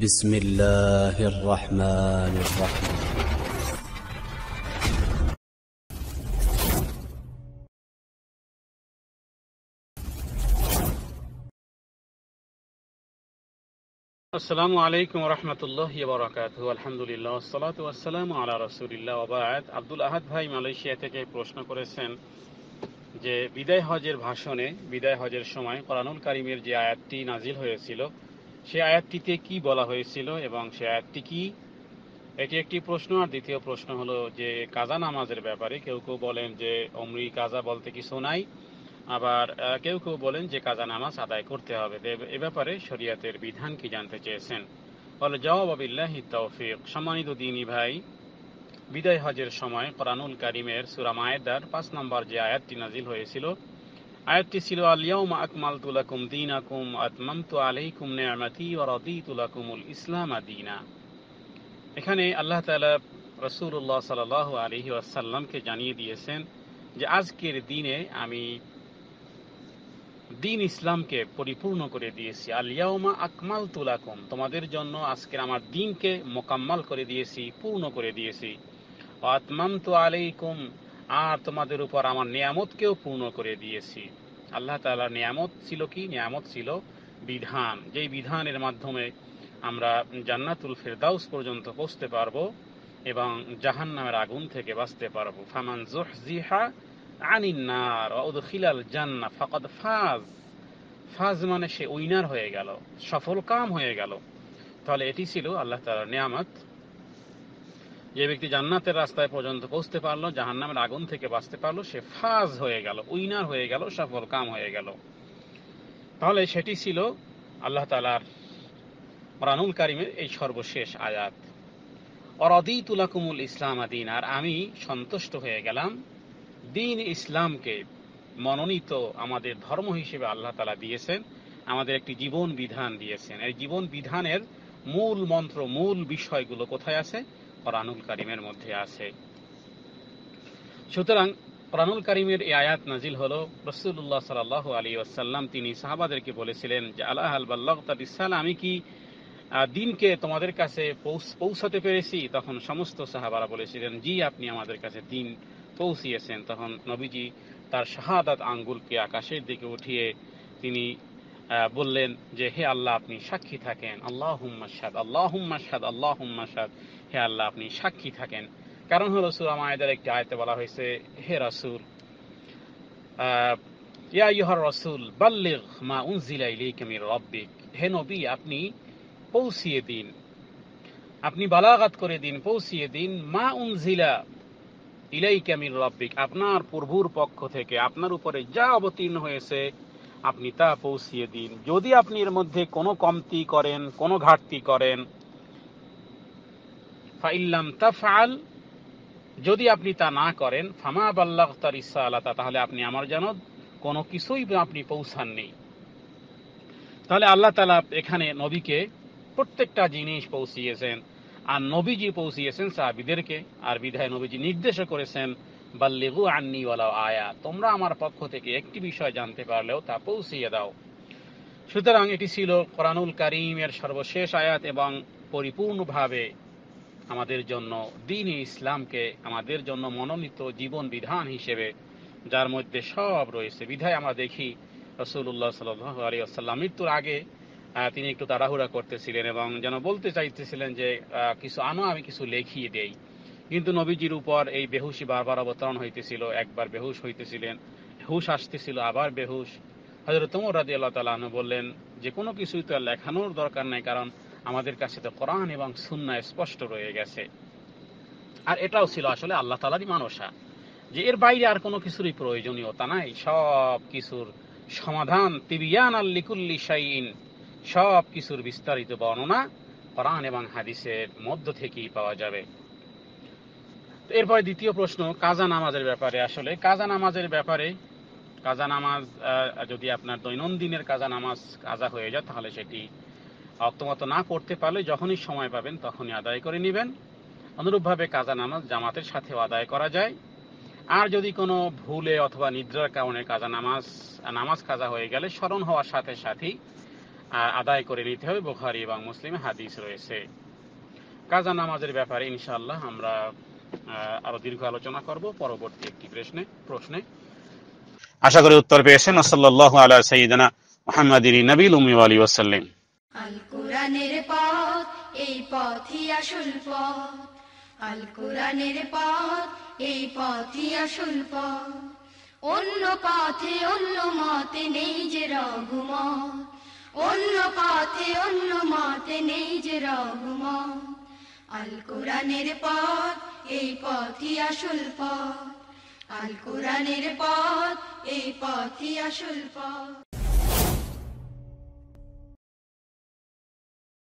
بسم الله الرحمن الرحيم আসসালামু আলাইকুম রহমতুল্লাহ বরাকাত আলহামদুলিল্লাহ সালাত আসসালাম আলা রসুলিল্লাহ ওবায়াত আব্দুল আহাদ ভাই মালয়েশিয়া থেকে প্রশ্ন করেছেন যে বিদায় হজের ভাষণে বিদায় হজের সময় কোরআনুল কারিমের যে আয়াতটি নাজিল হয়েছিল সে আয়াতটিতে কি বলা হয়েছিল এবং সে আয়াতটি কি এটি একটি প্রশ্ন আর দ্বিতীয় প্রশ্ন হলো যে কাজা নামাজের ব্যাপারে কেউ কেউ বলেন যে অমরি কাজা বলতে কিছু নাই আবার কেউ কেউ বলেন যে কাজা নামাজ আদায় করতে হবে এ ব্যাপারে শরিয়াতের বিধান কি জানতে চেয়েছেন বলে জওয়াবিল্লাহি তৌফিক সম্মানিত দিনী ভাই বিদায় হজের সময় কোরআনুল কারিমের সুরামায়দার পাঁচ নম্বর যে আয়াতটি নাজিল হয়েছিল আয়াতটি ছিল আলিয়াউমা আকমাল তুলাকুম দিন আকুম আতমামতু আলাইকুম নেয়ামাতি ওরাদি তুলাকুমুল ইসলাম আদিনা এখানে আল্লাহ তালা রসুল্লাহ সাল আলহি আসাল্লামকে জানিয়ে দিয়েছেন যে আজকের দিনে আমি দিন ইসলামকে পরিপূর্ণ করে দিয়েছি আলিয়াউমা আকমাল তুলাকুম তোমাদের জন্য আজকের আমার দিনকে মোকাম্মাল করে দিয়েছি পূর্ণ করে দিয়েছি আতমাম তো আলাইকুম আর তোমাদের উপর আমার নিয়ামতকেও পূর্ণ করে দিয়েছি আল্লাহ তালার নিয়ামত ছিল কি নিয়ামত ছিল বিধান যেই বিধানের মাধ্যমে আমরা জান্নাতুল ফেরদাউস পর্যন্ত পৌঁছতে পারবো এবং জাহান নামের আগুন থেকে বাঁচতে পারবো ফামান জিহা আনিন্নার খিলাল জান্না ফাকাদ ফাজ ফাজ মানে সে উইনার হয়ে গেল সফল কাম হয়ে গেল তাহলে এটি ছিল আল্লাহ তালার নিয়ামত যে ব্যক্তি জান্নাতের রাস্তায় পর্যন্ত পৌঁছতে পারলো জাহান নামের আগুন থেকে বাঁচতে পারলো সে ফাজ হয়ে গেল উইনার হয়ে গেল সফল কাম হয়ে গেল তাহলে সেটি ছিল আল্লাহ তালার রানুল কারিমের এই সর্বশেষ আয়াত অরদি তুলাকুমুল ইসলাম আদিন আর আমি সন্তুষ্ট হয়ে গেলাম দিন ইসলামকে মনোনীত আমাদের ধর্ম হিসেবে আল্লাহ তালা দিয়েছেন আমাদের একটি জীবন বিধান দিয়েছেন এই জীবন বিধানের মূল মন্ত্র মূল বিষয়গুলো কোথায় আছে প্রাণুল করিমের মধ্যে আছে সুতরাং প্রাণুল করিমের এই আয়াত নাজিল হল রসুল্লাহ সাল আলী আসাল্লাম তিনি সাহাবাদেরকে বলেছিলেন যে আল্লাহ আলবাল্লাহ তাদিসাল আমি কি দিনকে তোমাদের কাছে পৌঁছাতে পেরেছি তখন সমস্ত সাহাবারা বলেছিলেন জি আপনি আমাদের কাছে দিন পৌঁছিয়েছেন তখন নবীজি তার শাহাদাত আঙ্গুলকে আকাশের দিকে উঠিয়ে তিনি বললেন যে হে আল্লাহ আপনি সাক্ষী থাকেন আল্লাহ হুম্মাদ আল্লাহ হুম্মাদ আল্লাহ হুম্মাদ হে আল্লাহ আপনি সাক্ষী থাকেন কারণ হলো সুরা মায়েদার একটি আয়তে বলা হয়েছে হে রাসুল রসুল আপনার প্রভুর পক্ষ থেকে আপনার উপরে যা অবতীর্ণ হয়েছে আপনি তা পৌঁছিয়ে দিন যদি আপনি এর মধ্যে কোনো কমতি করেন কোনো ঘাটতি করেন ফাইল্লাম ফাল যদি আপনি তা না করেন ফামা বাল্লাহ তার ইসা আল্লাহ তাহলে আপনি আমার যেন কোনো কিছুই আপনি পৌঁছান নেই তাহলে আল্লাহ তালা এখানে নবীকে প্রত্যেকটা জিনিস পৌঁছিয়েছেন আর নবীজি পৌঁছিয়েছেন সাহাবিদেরকে আর বিধায় নবীজি নির্দেশ করেছেন বাল্লেগু ওয়ালা আয়া তোমরা আমার পক্ষ থেকে একটি বিষয় জানতে পারলেও তা পৌঁছিয়ে দাও সুতরাং এটি ছিল কোরআনুল করিমের সর্বশেষ আয়াত এবং পরিপূর্ণভাবে আমাদের জন্য দিন ইসলামকে আমাদের জন্য মনোনীত জীবন বিধান হিসেবে যার মধ্যে সব রয়েছে বিধায় আমরা দেখি রসুল্লাহ সাল আলী আসাল্লাম মৃত্যুর আগে তিনি একটু তাড়াহুড়া করতেছিলেন এবং যেন বলতে চাইতেছিলেন যে কিছু আনো আমি কিছু লেখিয়ে দেই কিন্তু নবীজির উপর এই বেহুশি বারবার অবতরণ হইতেছিল একবার বেহুশ হইতেছিলেন হুশ আসতেছিল আবার বেহুশ হজরত ওমর রাজি আল্লাহ তালা বললেন যে কোনো কিছুই তো লেখানোর দরকার নাই কারণ আমাদের কাছে তো কোরআন এবং সুন্না স্পষ্ট রয়ে গেছে আর এটাও ছিল আসলে আল্লাহ তালারই মানসা যে এর বাইরে আর কোনো কিছুরই প্রয়োজনীয়তা নাই সব কিছুর সমাধান তিবিয়ান আল্লিকুল্লি শাইন সব কিছুর বিস্তারিত বর্ণনা কোরআন এবং হাদিসের মধ্য থেকেই পাওয়া যাবে এরপরে দ্বিতীয় প্রশ্ন কাজা নামাজের ব্যাপারে আসলে কাজা নামাজের ব্যাপারে কাজা নামাজ যদি আপনার দৈনন্দিনের কাজা নামাজ কাজা হয়ে যায় তাহলে সেটি অক্তমত না করতে পারলে যখনই সময় পাবেন তখনই আদায় করে নেবেন অনুরূপভাবে কাজা নামাজ জামাতের সাথেও আদায় করা যায় আর যদি কোনো ভুলে অথবা নিদ্রার কারণে কাজা নামাজ নামাজ কাজা হয়ে গেলে স্মরণ হওয়ার সাথে সাথেই আদায় করে নিতে হবে বোখারি এবং মুসলিম হাদিস রয়েছে কাজা নামাজের ব্যাপারে ইনশাআল্লাহ আমরা আরো দীর্ঘ আলোচনা করব পরবর্তী একটি প্রশ্নে প্রশ্নে আশা করি উত্তর পেয়েছেন সাল্লাল্লাহু আলা সাইয়্যিদানা মুহাম্মাদিন নবীল উমি আলী ওয়াসাল্লাম আল কোরআনের পথ এই পথই আসল পথ আল কোরআনের পথ এই পথই আসল পথ অন্য পথে অন্য মতে নেই যে রঘুমত অন্য পথে অন্য মতে নেই যে রহমত আল কোরআনের পথ এই পথই আসল পথ আল কোরআনের পথ এই পথই আসল পথ